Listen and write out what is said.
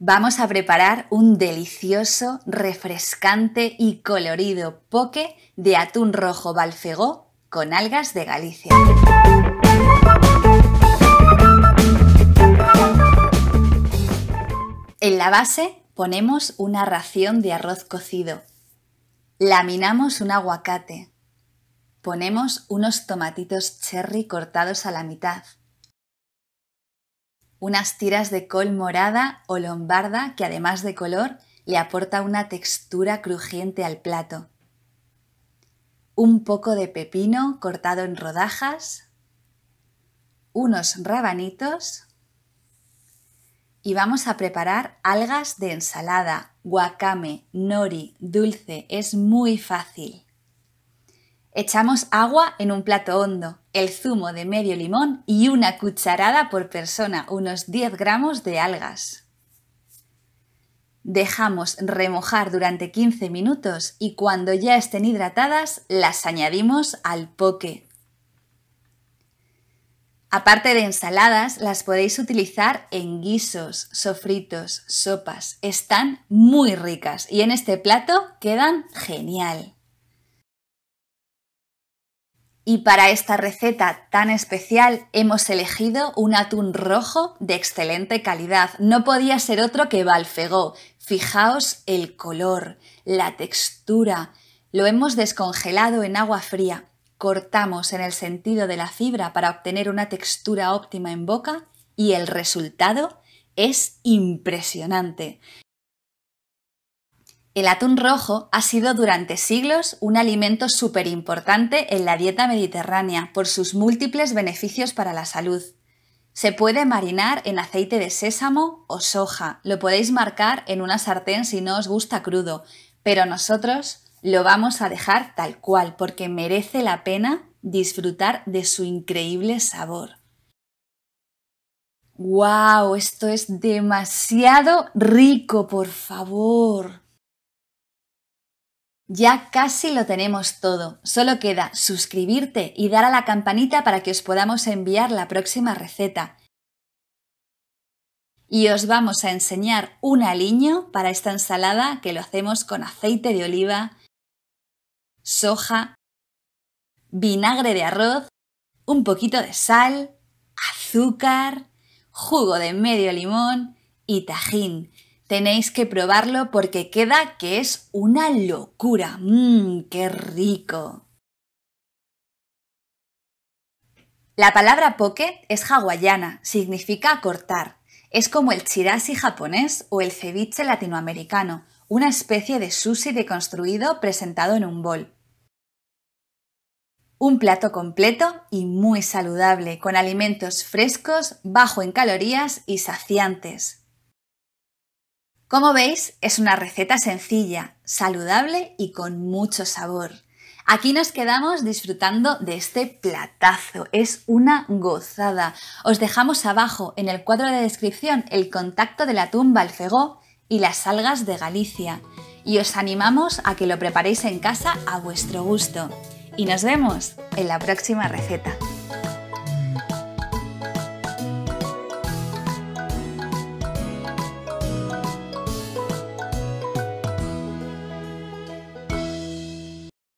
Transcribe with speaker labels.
Speaker 1: vamos a preparar un delicioso, refrescante y colorido poke de atún rojo balfegó con algas de Galicia. En la base ponemos una ración de arroz cocido, laminamos un aguacate, ponemos unos tomatitos cherry cortados a la mitad, unas tiras de col morada o lombarda que además de color le aporta una textura crujiente al plato. Un poco de pepino cortado en rodajas, unos rabanitos y vamos a preparar algas de ensalada, guacame, nori, dulce, es muy fácil. Echamos agua en un plato hondo, el zumo de medio limón y una cucharada por persona, unos 10 gramos de algas. Dejamos remojar durante 15 minutos y cuando ya estén hidratadas las añadimos al poke. Aparte de ensaladas, las podéis utilizar en guisos, sofritos, sopas. Están muy ricas y en este plato quedan genial. Y para esta receta tan especial hemos elegido un atún rojo de excelente calidad. No podía ser otro que Balfegó. Fijaos el color, la textura. Lo hemos descongelado en agua fría. Cortamos en el sentido de la fibra para obtener una textura óptima en boca y el resultado es impresionante. El atún rojo ha sido durante siglos un alimento súper importante en la dieta mediterránea por sus múltiples beneficios para la salud. Se puede marinar en aceite de sésamo o soja, lo podéis marcar en una sartén si no os gusta crudo, pero nosotros lo vamos a dejar tal cual porque merece la pena disfrutar de su increíble sabor. ¡Guau! Esto es demasiado rico, por favor. Ya casi lo tenemos todo, solo queda suscribirte y dar a la campanita para que os podamos enviar la próxima receta. Y os vamos a enseñar un aliño para esta ensalada que lo hacemos con aceite de oliva, soja, vinagre de arroz, un poquito de sal, azúcar, jugo de medio limón y tajín. Tenéis que probarlo porque queda que es una locura. ¡Mmm, qué rico! La palabra poke es hawaiana, significa cortar. Es como el chirashi japonés o el ceviche latinoamericano, una especie de sushi deconstruido presentado en un bol. Un plato completo y muy saludable, con alimentos frescos, bajo en calorías y saciantes. Como veis, es una receta sencilla, saludable y con mucho sabor. Aquí nos quedamos disfrutando de este platazo, es una gozada. Os dejamos abajo en el cuadro de descripción el contacto de la tumba al fegó y las algas de Galicia y os animamos a que lo preparéis en casa a vuestro gusto. Y nos vemos en la próxima receta.